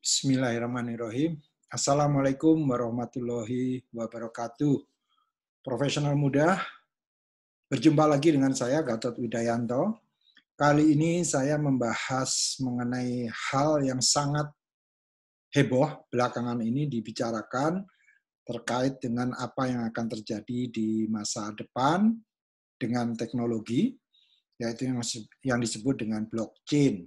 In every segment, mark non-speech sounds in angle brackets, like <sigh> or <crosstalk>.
Bismillahirrahmanirrahim. Assalamualaikum warahmatullahi wabarakatuh. Profesional muda, berjumpa lagi dengan saya Gatot Widayanto. Kali ini saya membahas mengenai hal yang sangat heboh belakangan ini dibicarakan terkait dengan apa yang akan terjadi di masa depan dengan teknologi, yaitu yang disebut dengan blockchain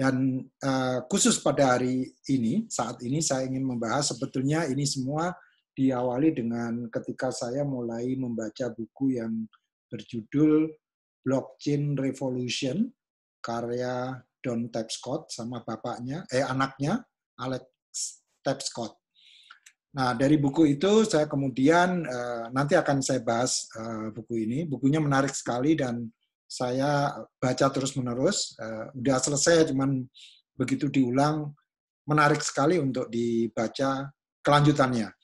dan uh, khusus pada hari ini, saat ini saya ingin membahas sebetulnya ini semua diawali dengan ketika saya mulai membaca buku yang berjudul Blockchain Revolution karya Don Tapscott sama bapaknya, eh anaknya Alex Tapscott. Nah, dari buku itu saya kemudian uh, nanti akan saya bahas uh, buku ini. Bukunya menarik sekali dan saya baca terus-menerus. Uh, udah selesai, cuman begitu diulang, menarik sekali untuk dibaca kelanjutannya.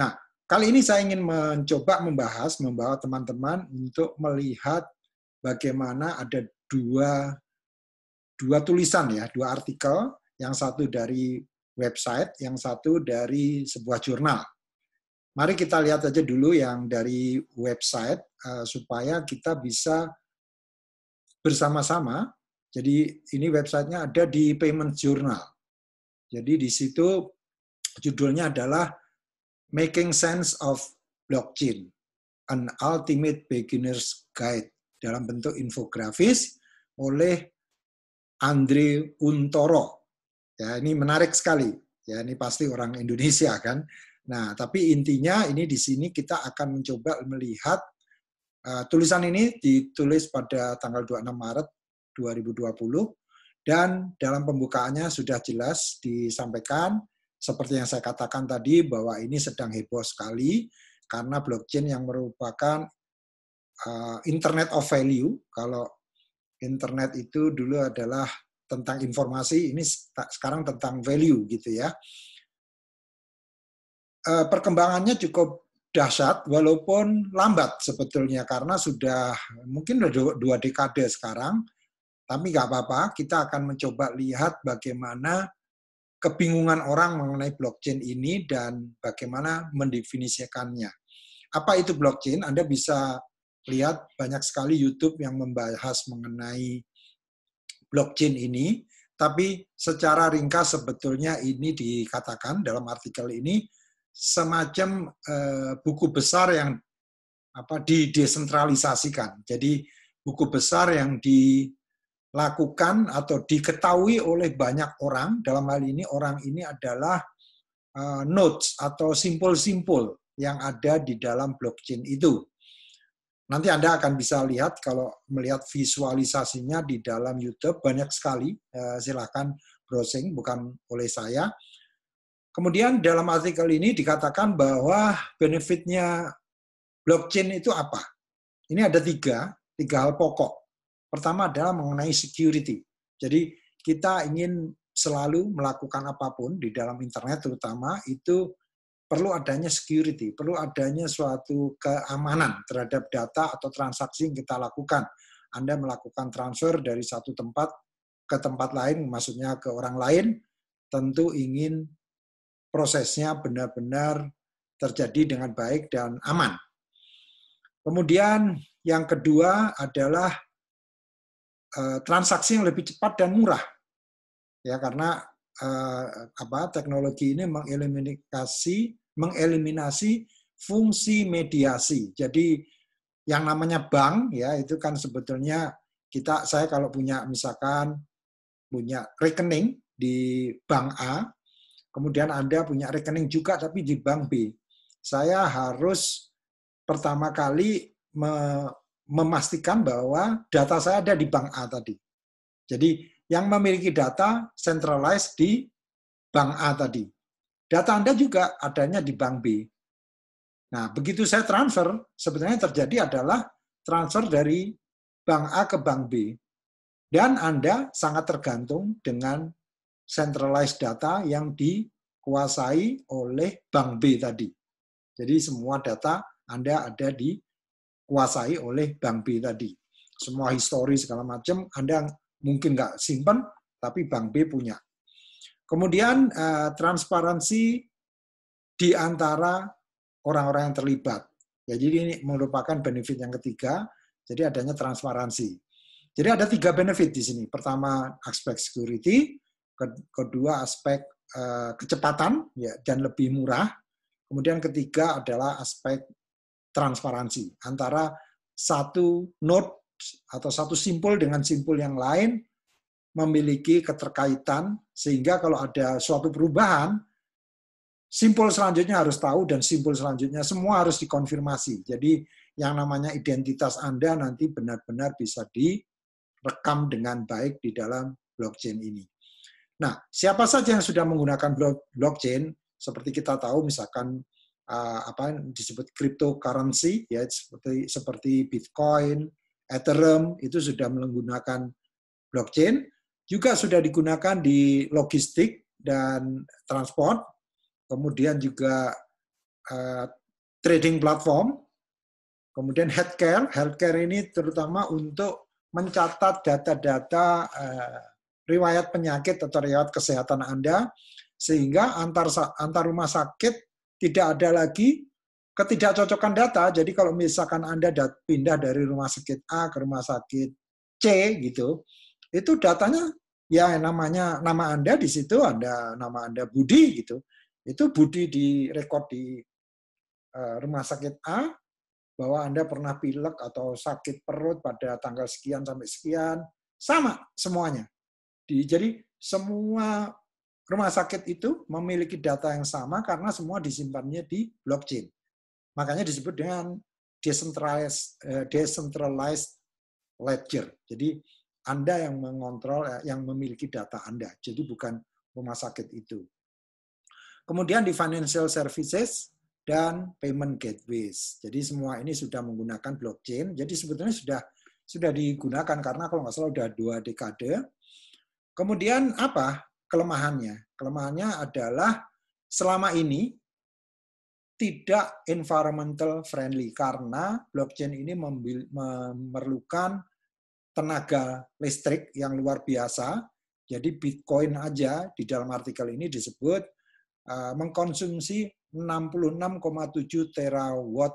Nah, kali ini saya ingin mencoba membahas, membawa teman-teman untuk melihat bagaimana ada dua, dua tulisan ya, dua artikel, yang satu dari website, yang satu dari sebuah jurnal. Mari kita lihat aja dulu yang dari website eh, supaya kita bisa bersama-sama. Jadi ini websitenya ada di Payment Journal. Jadi di situ judulnya adalah Making Sense of Blockchain, an Ultimate Beginner's Guide dalam bentuk infografis oleh Andre Untoro. Ya, ini menarik sekali. Ya, ini pasti orang Indonesia kan. Nah, tapi intinya ini di sini kita akan mencoba melihat Eh, tulisan ini ditulis pada tanggal 26 Maret 2020 dan dalam pembukaannya sudah jelas disampaikan seperti yang saya katakan tadi bahwa ini sedang heboh sekali karena blockchain yang merupakan uh, internet of value kalau internet itu dulu adalah tentang informasi ini sekarang tentang value gitu ya. Uh, perkembangannya cukup dahsyat walaupun lambat sebetulnya karena sudah mungkin sudah dua dekade sekarang tapi nggak apa-apa kita akan mencoba lihat bagaimana kebingungan orang mengenai blockchain ini dan bagaimana mendefinisikannya apa itu blockchain Anda bisa lihat banyak sekali YouTube yang membahas mengenai blockchain ini tapi secara ringkas sebetulnya ini dikatakan dalam artikel ini semacam eh, buku besar yang apa didesentralisasikan. Jadi buku besar yang dilakukan atau diketahui oleh banyak orang. Dalam hal ini orang ini adalah uh, notes atau simpul-simpul yang ada di dalam blockchain itu. Nanti Anda akan bisa lihat kalau melihat visualisasinya di dalam YouTube banyak sekali. Uh, silakan browsing bukan oleh saya Kemudian dalam artikel ini dikatakan bahwa benefitnya blockchain itu apa? Ini ada tiga, tiga hal pokok. Pertama adalah mengenai security. Jadi kita ingin selalu melakukan apapun di dalam internet terutama itu perlu adanya security, perlu adanya suatu keamanan terhadap data atau transaksi yang kita lakukan. Anda melakukan transfer dari satu tempat ke tempat lain, maksudnya ke orang lain, tentu ingin prosesnya benar-benar terjadi dengan baik dan aman. Kemudian yang kedua adalah eh, transaksi yang lebih cepat dan murah. Ya karena eh, apa teknologi ini mengeliminasi mengeliminasi fungsi mediasi. Jadi yang namanya bank ya itu kan sebetulnya kita saya kalau punya misalkan punya rekening di bank A kemudian Anda punya rekening juga tapi di bank B, saya harus pertama kali memastikan bahwa data saya ada di bank A tadi. Jadi yang memiliki data centralized di bank A tadi. Data Anda juga adanya di bank B. Nah, begitu saya transfer, sebenarnya terjadi adalah transfer dari bank A ke bank B. Dan Anda sangat tergantung dengan centralized data yang dikuasai oleh bank B tadi. Jadi semua data Anda ada dikuasai oleh bank B tadi. Semua histori segala macam Anda mungkin nggak simpan, tapi bank B punya. Kemudian eh, transparansi di antara orang-orang yang terlibat. Ya, jadi ini merupakan benefit yang ketiga, jadi adanya transparansi. Jadi ada tiga benefit di sini. Pertama, aspek security kedua aspek eh, kecepatan ya dan lebih murah. Kemudian ketiga adalah aspek transparansi antara satu node atau satu simpul dengan simpul yang lain memiliki keterkaitan sehingga kalau ada suatu perubahan simpul selanjutnya harus tahu dan simpul selanjutnya semua harus dikonfirmasi. Jadi yang namanya identitas Anda nanti benar-benar bisa direkam dengan baik di dalam blockchain ini. Nah, siapa saja yang sudah menggunakan blockchain, seperti kita tahu misalkan uh, apa disebut cryptocurrency ya seperti seperti Bitcoin, Ethereum itu sudah menggunakan blockchain, juga sudah digunakan di logistik dan transport, kemudian juga uh, trading platform, kemudian healthcare, healthcare ini terutama untuk mencatat data-data uh, riwayat penyakit atau riwayat kesehatan Anda, sehingga antar antar rumah sakit tidak ada lagi ketidakcocokan data. Jadi kalau misalkan Anda pindah dari rumah sakit A ke rumah sakit C gitu, itu datanya ya namanya nama Anda di situ ada nama Anda Budi gitu. Itu Budi di rekod di eh, rumah sakit A bahwa Anda pernah pilek atau sakit perut pada tanggal sekian sampai sekian, sama semuanya. Di, jadi semua rumah sakit itu memiliki data yang sama karena semua disimpannya di blockchain. Makanya disebut dengan decentralized, eh, decentralized ledger. Jadi Anda yang mengontrol, eh, yang memiliki data Anda. Jadi bukan rumah sakit itu. Kemudian di financial services dan payment gateways. Jadi semua ini sudah menggunakan blockchain. Jadi sebetulnya sudah sudah digunakan karena kalau nggak salah sudah dua dekade Kemudian apa kelemahannya? Kelemahannya adalah selama ini tidak environmental friendly karena blockchain ini memerlukan tenaga listrik yang luar biasa. Jadi Bitcoin aja di dalam artikel ini disebut eh, mengkonsumsi 66,7 terawatt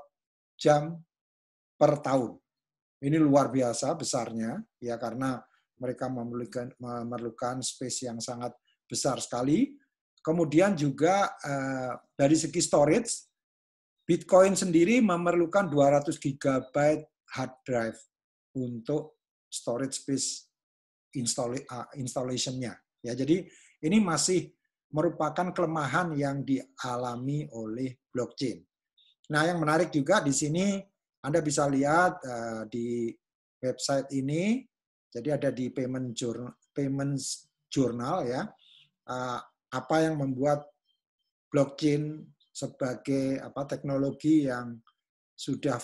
jam per tahun. Ini luar biasa besarnya ya karena mereka memerlukan, memerlukan space yang sangat besar sekali. Kemudian juga eh, dari segi storage, Bitcoin sendiri memerlukan 200 GB hard drive untuk storage space installation-nya. Ya, jadi ini masih merupakan kelemahan yang dialami oleh blockchain. Nah, yang menarik juga di sini Anda bisa lihat eh, di website ini jadi ada di payment journal, payments journal ya, ah, apa yang membuat blockchain sebagai apa teknologi yang sudah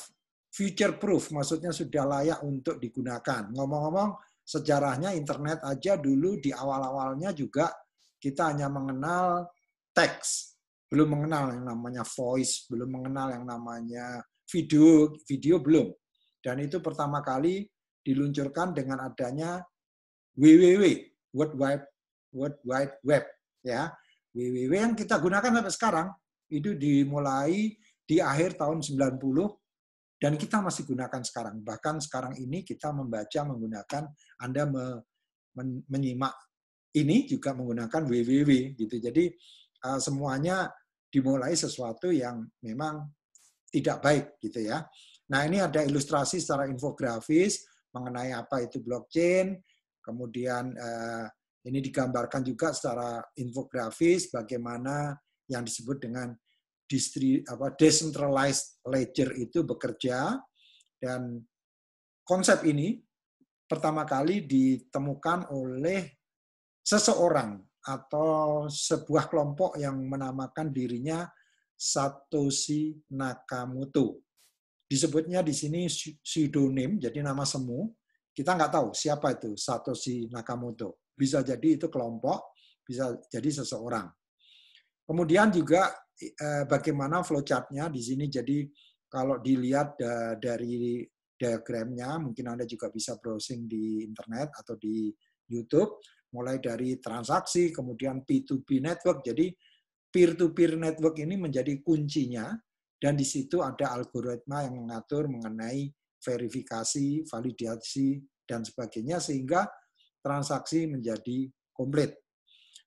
future proof, maksudnya sudah layak untuk digunakan. Ngomong-ngomong, sejarahnya internet aja dulu di awal-awalnya juga kita hanya mengenal teks, belum mengenal yang namanya voice, belum mengenal yang namanya video, video belum. Dan itu pertama kali diluncurkan dengan adanya WWW World Wide World Wide Web ya WWW yang kita gunakan sampai sekarang itu dimulai di akhir tahun 90 dan kita masih gunakan sekarang bahkan sekarang ini kita membaca menggunakan Anda me, men, menyimak ini juga menggunakan WWW gitu jadi uh, semuanya dimulai sesuatu yang memang tidak baik gitu ya nah ini ada ilustrasi secara infografis mengenai apa itu blockchain, kemudian eh, ini digambarkan juga secara infografis bagaimana yang disebut dengan distri, apa, decentralized ledger itu bekerja dan konsep ini pertama kali ditemukan oleh seseorang atau sebuah kelompok yang menamakan dirinya Satoshi Nakamoto disebutnya di sini pseudonym, jadi nama semu. Kita nggak tahu siapa itu Satoshi Nakamoto. Bisa jadi itu kelompok, bisa jadi seseorang. Kemudian juga eh, bagaimana flowchartnya di sini. Jadi kalau dilihat dari diagramnya, mungkin Anda juga bisa browsing di internet atau di YouTube, mulai dari transaksi, kemudian P2P network. Jadi peer-to-peer -peer network ini menjadi kuncinya dan di situ ada algoritma yang mengatur mengenai verifikasi, validasi, dan sebagainya, sehingga transaksi menjadi komplit.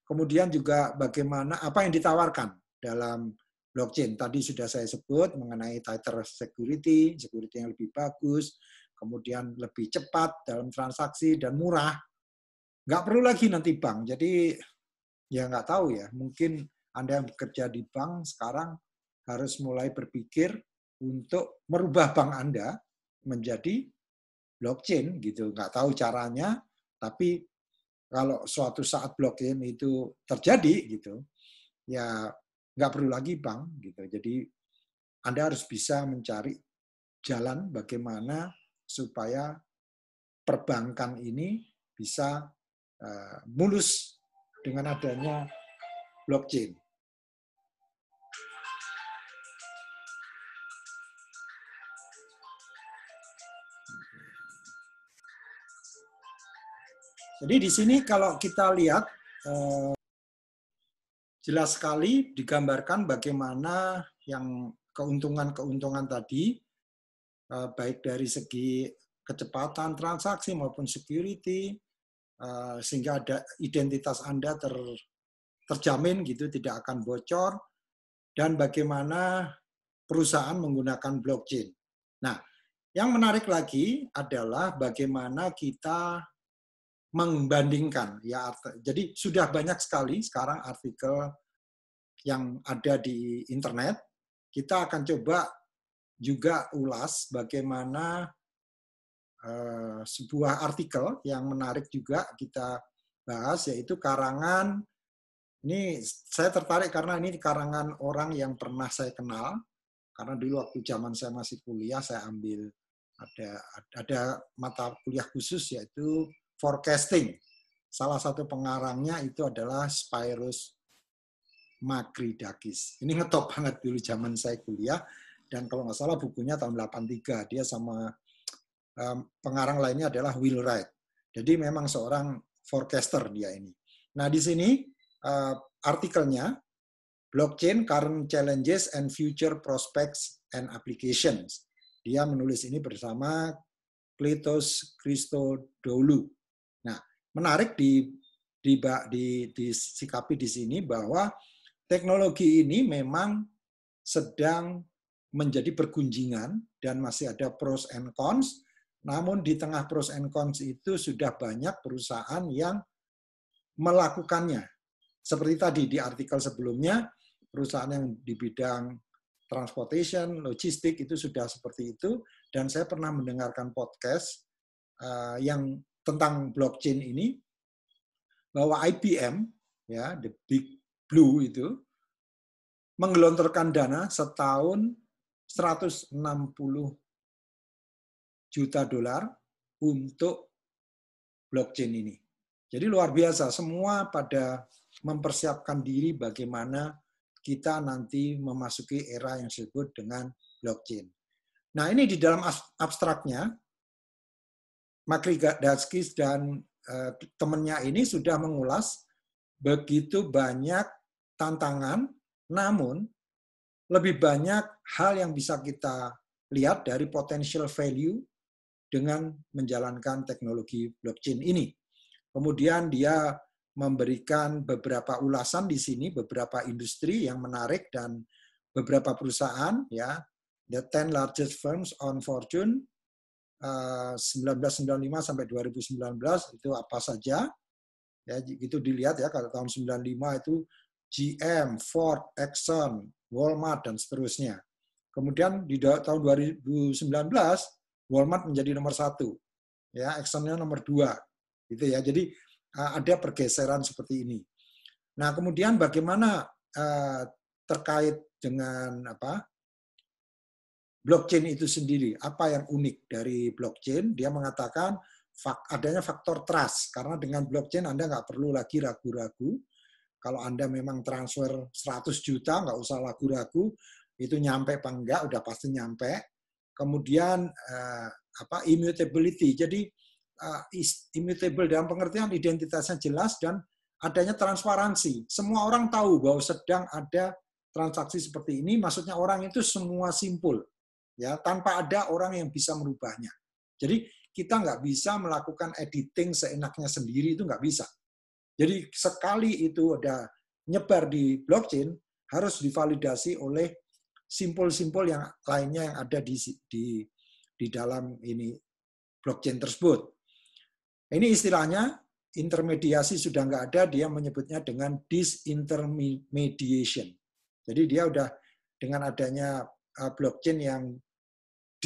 Kemudian juga bagaimana apa yang ditawarkan dalam blockchain. Tadi sudah saya sebut mengenai tighter security, security yang lebih bagus, kemudian lebih cepat dalam transaksi dan murah. Nggak perlu lagi nanti bank. Jadi ya nggak tahu ya, mungkin Anda yang bekerja di bank sekarang harus mulai berpikir untuk merubah bank Anda menjadi blockchain gitu. Nggak tahu caranya, tapi kalau suatu saat blockchain itu terjadi gitu, ya nggak perlu lagi bank gitu. Jadi Anda harus bisa mencari jalan bagaimana supaya perbankan ini bisa uh, mulus dengan adanya blockchain. Jadi di sini kalau kita lihat eh, jelas sekali digambarkan bagaimana yang keuntungan-keuntungan tadi eh, baik dari segi kecepatan transaksi maupun security eh, sehingga ada identitas Anda ter, terjamin gitu tidak akan bocor dan bagaimana perusahaan menggunakan blockchain. Nah, yang menarik lagi adalah bagaimana kita membandingkan ya jadi sudah banyak sekali sekarang artikel yang ada di internet kita akan coba juga ulas bagaimana uh, sebuah artikel yang menarik juga kita bahas yaitu karangan ini saya tertarik karena ini karangan orang yang pernah saya kenal karena dulu waktu zaman saya masih kuliah saya ambil ada ada mata kuliah khusus yaitu forecasting. Salah satu pengarangnya itu adalah Spirus Magridakis. Ini ngetop <laughs> banget dulu zaman saya kuliah dan kalau nggak salah bukunya tahun 83 dia sama um, pengarang lainnya adalah Will Wright. Jadi memang seorang forecaster dia ini. Nah di sini uh, artikelnya blockchain current challenges and future prospects and applications. Dia menulis ini bersama Kletos Christodoulou menarik di, di, di, disikapi di sini bahwa teknologi ini memang sedang menjadi bergunjingan dan masih ada pros and cons. Namun di tengah pros and cons itu sudah banyak perusahaan yang melakukannya. Seperti tadi di artikel sebelumnya, perusahaan yang di bidang transportation, logistik itu sudah seperti itu. Dan saya pernah mendengarkan podcast eh, yang tentang blockchain ini bahwa IBM ya the big blue itu menggelontorkan dana setahun 160 juta dolar untuk blockchain ini. Jadi luar biasa semua pada mempersiapkan diri bagaimana kita nanti memasuki era yang disebut dengan blockchain. Nah, ini di dalam abstraknya Gadaskis dan uh, eh, temannya ini sudah mengulas begitu banyak tantangan, namun lebih banyak hal yang bisa kita lihat dari potensial value dengan menjalankan teknologi blockchain ini. Kemudian dia memberikan beberapa ulasan di sini, beberapa industri yang menarik dan beberapa perusahaan ya, the 10 largest firms on fortune 1995 eh, sampai 2019 itu apa saja ya itu dilihat ya kalau tahun 95 itu GM, Ford, Exxon, Walmart dan seterusnya. Kemudian di tahun 2019 Walmart menjadi nomor satu, ya Exxonnya nomor dua, gitu ya. Jadi eh, ada pergeseran seperti ini. Nah kemudian bagaimana eh, terkait dengan apa blockchain itu sendiri, apa yang unik dari blockchain? Dia mengatakan adanya faktor trust, karena dengan blockchain Anda nggak perlu lagi ragu-ragu. Kalau Anda memang transfer 100 juta, nggak usah ragu-ragu, itu nyampe apa enggak, udah pasti nyampe. Kemudian uh, apa immutability, jadi eh, immutable dalam pengertian identitasnya jelas dan adanya transparansi. Semua orang tahu bahwa sedang ada transaksi seperti ini, maksudnya orang itu semua simpul ya tanpa ada orang yang bisa merubahnya. Jadi kita nggak bisa melakukan editing seenaknya sendiri itu nggak bisa. Jadi sekali itu ada nyebar di blockchain harus divalidasi oleh simpul-simpul yang lainnya yang ada di di di dalam ini blockchain tersebut. Ini istilahnya intermediasi sudah nggak ada, dia menyebutnya dengan disintermediation. Jadi dia udah dengan adanya eh, blockchain yang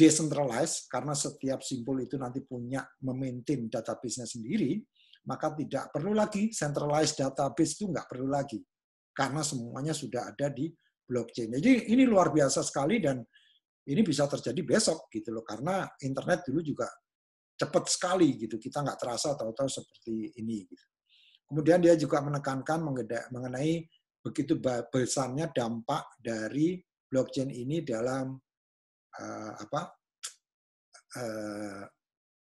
decentralized karena setiap simpul itu nanti punya memaintain database-nya sendiri, maka tidak perlu lagi centralized database itu nggak perlu lagi karena semuanya sudah ada di blockchain. Jadi ini luar biasa sekali dan ini bisa terjadi besok gitu loh karena internet dulu juga cepat sekali gitu kita nggak terasa tahu-tahu seperti ini. Gitu. Kemudian dia juga menekankan mengenai begitu besarnya dampak dari blockchain ini dalam uh, apa uh,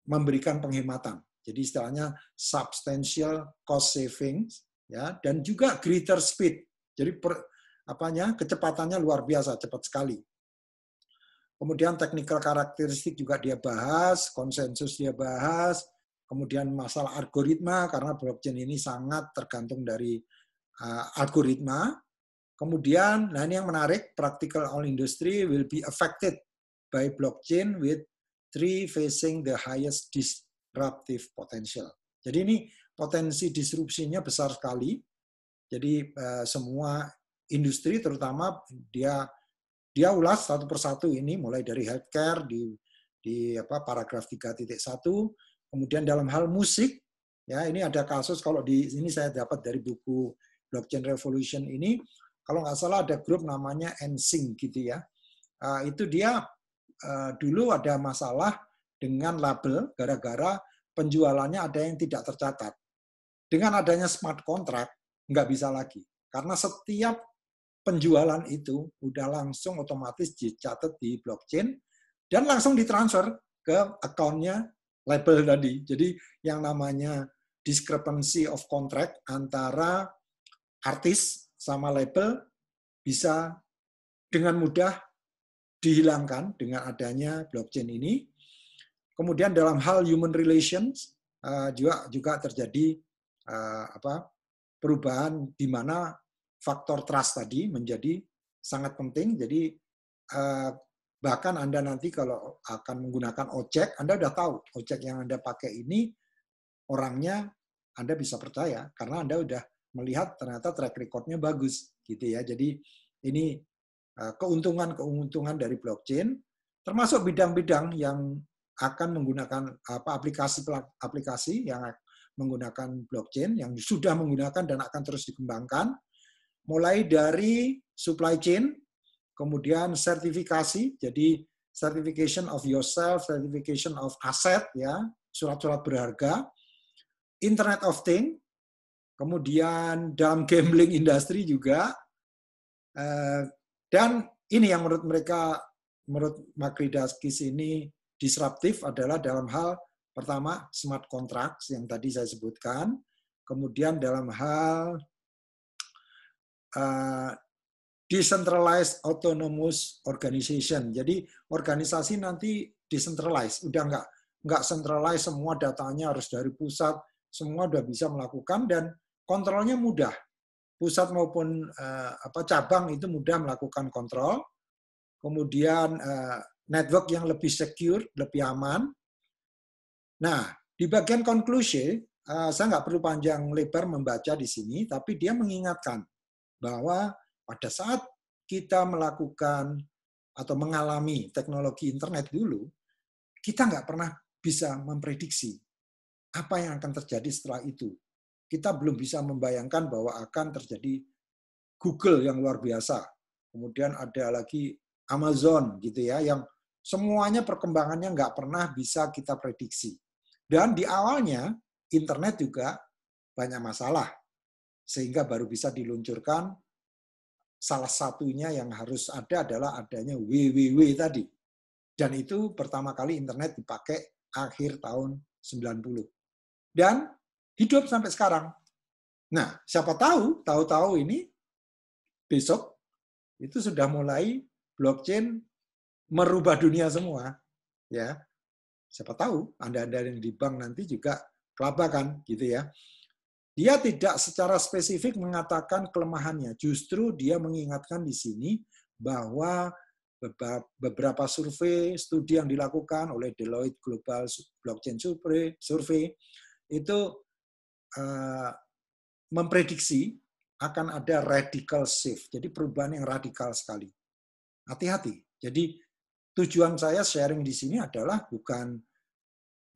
memberikan penghematan. Jadi istilahnya substantial cost savings ya dan juga greater speed. Jadi per, apanya kecepatannya luar biasa cepat sekali. Kemudian technical karakteristik juga dia bahas, konsensus dia bahas, kemudian masalah algoritma karena blockchain ini sangat tergantung dari uh, algoritma. Kemudian, nah ini yang menarik, practical all industry will be affected by blockchain with three facing the highest disruptive potential. Jadi ini potensi disrupsinya besar sekali. Jadi eh, semua industri terutama dia dia ulas satu persatu ini mulai dari healthcare di di apa paragraf 3.1 kemudian dalam hal musik ya ini ada kasus kalau di sini saya dapat dari buku blockchain revolution ini kalau nggak salah ada grup namanya NSYNC gitu ya uh, itu dia Eh, dulu ada masalah dengan label gara-gara penjualannya ada yang tidak tercatat. Dengan adanya smart contract, nggak bisa lagi. Karena setiap penjualan itu udah langsung otomatis dicatat di blockchain dan langsung ditransfer ke akunnya label tadi. Jadi yang namanya discrepancy of contract antara artis sama label bisa dengan mudah dihilangkan dengan adanya blockchain ini. Kemudian dalam hal human relations eh, juga juga terjadi eh, apa perubahan di mana faktor trust tadi menjadi sangat penting. Jadi eh, bahkan Anda nanti kalau akan menggunakan ojek, Anda sudah tahu ojek yang Anda pakai ini orangnya Anda bisa percaya karena Anda sudah melihat ternyata track recordnya bagus gitu ya. Jadi ini Eh, keuntungan-keuntungan dari blockchain, termasuk bidang-bidang yang akan menggunakan apa aplikasi-aplikasi yang menggunakan blockchain yang sudah menggunakan dan akan terus dikembangkan, mulai dari supply chain, kemudian sertifikasi, jadi certification of yourself, certification of asset, ya surat-surat berharga, Internet of Thing, kemudian dalam gambling industry juga, eh, dan ini yang menurut mereka, menurut Makridakis ini disruptif adalah dalam hal pertama smart contracts yang tadi saya sebutkan, kemudian dalam hal uh, decentralized autonomous organization. Jadi organisasi nanti decentralized, udah nggak nggak centralized semua datanya harus dari pusat, semua udah bisa melakukan dan kontrolnya mudah pusat maupun uh, apa cabang itu mudah melakukan kontrol. Kemudian uh, network yang lebih secure, lebih aman. Nah, di bagian konklusi, uh, eh, saya nggak perlu panjang lebar membaca di sini, tapi dia mengingatkan bahwa pada saat kita melakukan atau mengalami teknologi internet dulu, kita nggak pernah bisa memprediksi apa yang akan terjadi setelah itu kita belum bisa membayangkan bahwa akan terjadi Google yang luar biasa. Kemudian ada lagi Amazon gitu ya, yang semuanya perkembangannya nggak pernah bisa kita prediksi. Dan di awalnya internet juga banyak masalah, sehingga baru bisa diluncurkan salah satunya yang harus ada adalah adanya WWW tadi. Dan itu pertama kali internet dipakai akhir tahun 90. Dan hidup sampai sekarang. Nah, siapa tahu, tahu-tahu ini besok itu sudah mulai blockchain merubah dunia semua, ya. Siapa tahu Anda-anda yang di bank nanti juga kelabakan gitu ya. Dia tidak secara spesifik mengatakan kelemahannya, justru dia mengingatkan di sini bahwa beberapa survei studi yang dilakukan oleh Deloitte Global Blockchain Survey, itu Eh, memprediksi akan ada radical shift, jadi perubahan yang radikal sekali. Hati-hati. Jadi tujuan saya sharing di sini adalah bukan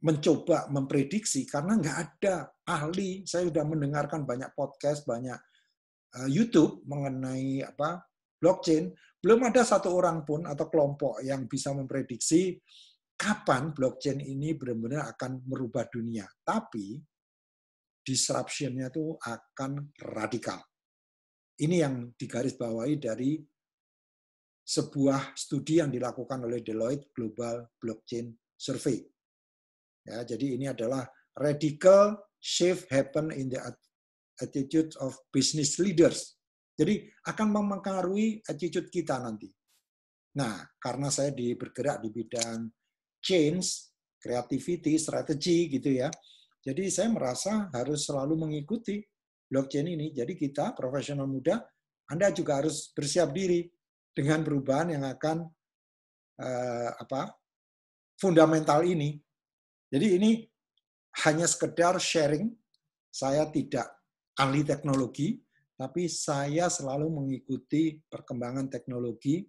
mencoba memprediksi karena nggak ada ahli. Saya sudah mendengarkan banyak podcast, banyak eh, YouTube mengenai apa blockchain. Belum ada satu orang pun atau kelompok yang bisa memprediksi kapan blockchain ini benar-benar akan merubah dunia. Tapi disruption-nya itu akan radikal. Ini yang digarisbawahi dari sebuah studi yang dilakukan oleh Deloitte Global Blockchain Survey. Ya, jadi ini adalah radical shift happen in the attitude of business leaders. Jadi akan mempengaruhi attitude kita nanti. Nah, karena saya bergerak di bidang change, creativity, strategy, gitu ya. Jadi saya merasa harus selalu mengikuti blockchain ini. Jadi kita profesional muda, Anda juga harus bersiap diri dengan perubahan yang akan eh, apa fundamental ini. Jadi ini hanya sekedar sharing. Saya tidak ahli teknologi, tapi saya selalu mengikuti perkembangan teknologi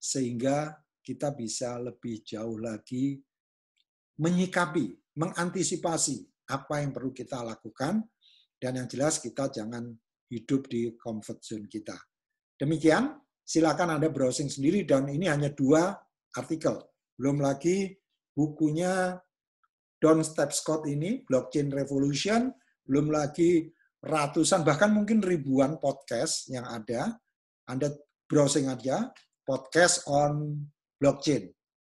sehingga kita bisa lebih jauh lagi menyikapi, mengantisipasi apa yang perlu kita lakukan, dan yang jelas kita jangan hidup di comfort zone kita. Demikian, silakan Anda browsing sendiri dan ini hanya dua artikel. Belum lagi bukunya Don Step Scott ini, Blockchain Revolution, belum lagi ratusan, bahkan mungkin ribuan podcast yang ada. Anda browsing aja, podcast on blockchain.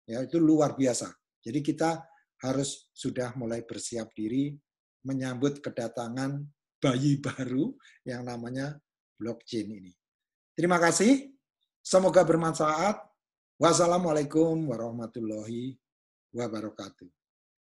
Ya, itu luar biasa. Jadi kita harus sudah mulai bersiap diri menyambut kedatangan bayi baru yang namanya blockchain ini. Terima kasih. Semoga bermanfaat. Wassalamualaikum warahmatullahi wabarakatuh.